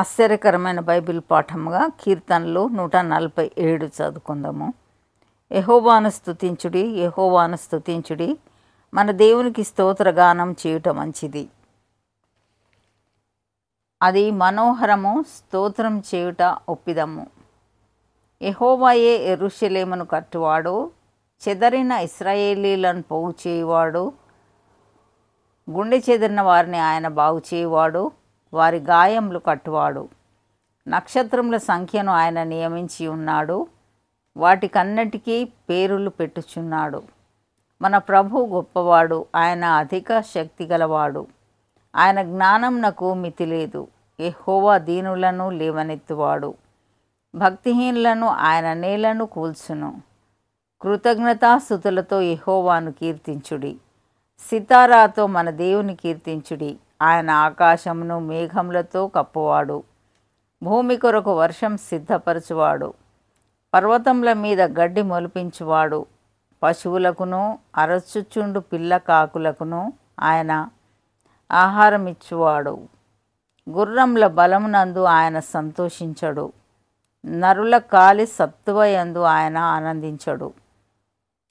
ఆశ్చర్యకరమైన బైబిల్ పాఠముగా కీర్తనలు నూట నలభై ఏడు చదువుకుందాము యహోవాను స్థుతించుడి యహోవాను స్థుతించుడి మన దేవునికి స్తోత్రగానం చేయుట మంచిది అది మనోహరము స్తోత్రం చేయుట ఒప్పిదము యహోవాయే ఎరుషలేమును కట్టువాడు చెదరిన ఇస్రాయేలీలను పోగు చేయువాడు గుండె చెదిరిన వారిని ఆయన బాగు చేయువాడు వారి గాయములు కట్టువాడు నక్షత్రముల సంఖ్యను ఆయన నియమించి ఉన్నాడు వాటికన్నటికీ పేరులు పెట్టుచున్నాడు మన ప్రభు గొప్పవాడు ఆయన అధిక శక్తి గలవాడు ఆయన జ్ఞానం నాకు మితి లేదు ఎహోవా దీనులను లేవనెత్తువాడు భక్తిహీనులను ఆయన నేలను కూల్చును కృతజ్ఞతాస్థుతులతో ఎహోవాను కీర్తించుడి సితారాతో మన దేవుని కీర్తించుడి ఆయన ఆకాశమును మేఘములతో కప్పువాడు భూమి కొరకు వర్షం సిద్ధపరచువాడు పర్వతముల మీద గడ్డి మొలిపించువాడు పశువులకును అరచుచుండు పిల్ల కాకులకును ఆయన ఆహారం ఇచ్చువాడు గుర్రంల బలమునందు ఆయన సంతోషించడు నరుల కాలి సత్తువయందు ఆయన ఆనందించడు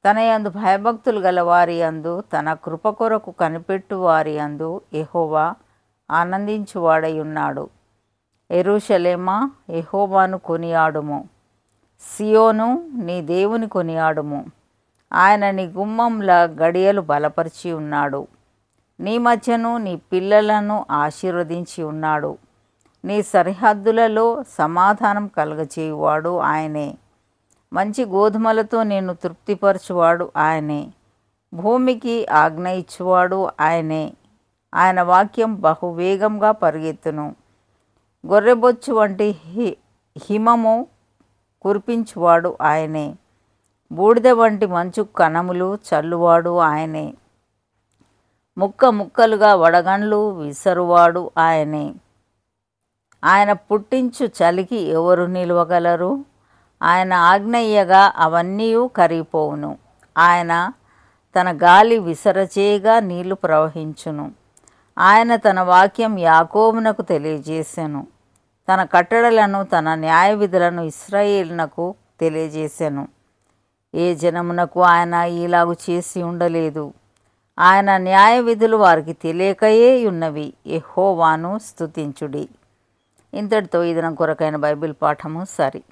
తనయందు భయభక్తులు గల వారి అందు తన కృప కొరకు కనిపెట్టు వారి అందు ఎహోవా ఆనందించువాడై ఉన్నాడు ఎరుషలేమా ఎహోవాను కొనియాడుము సియోను నీ దేవుని కొనియాడుము ఆయన నీ గుమ్మంలా గడియలు బలపరిచి ఉన్నాడు నీ మధ్యను నీ పిల్లలను ఆశీర్వదించి ఉన్నాడు నీ సరిహద్దులలో సమాధానం కలుగజేయువాడు ఆయనే మంచి గోధుమలతో నేను తృప్తిపరచువాడు ఆయనే భూమికి ఆజ్ఞ ఇచ్చువాడు ఆయనే ఆయన వాక్యం బహువేగంగా పరిగెత్తును గొర్రెబొచ్చు వంటి హి హిమము కురిపించువాడు ఆయనే బూడిద వంటి మంచు కణములు చల్లువాడు ఆయనే ముక్క ముక్కలుగా వడగండ్లు విసరువాడు ఆయనే ఆయన పుట్టించు చలికి ఎవరు నిలవగలరు ఆయన ఆగ్నేయగా అవన్నీ కరిగిపోవును ఆయన తన గాలి విసరచేయగా నీళ్లు ప్రవహించును ఆయన తన వాక్యం యాకోమునకు తెలియజేశాను తన కట్టడలను తన న్యాయ విధులను ఇస్రాయేల్నకు తెలియజేశాను ఏ జనమునకు ఆయన ఇలాగు చేసి ఉండలేదు ఆయన న్యాయ విధులు వారికి తెలియకయే ఉన్నవి ఎహోవాను స్థుతించుడి ఇంతటితో ఇదనం కొరకైన బైబిల్ పాఠము సరి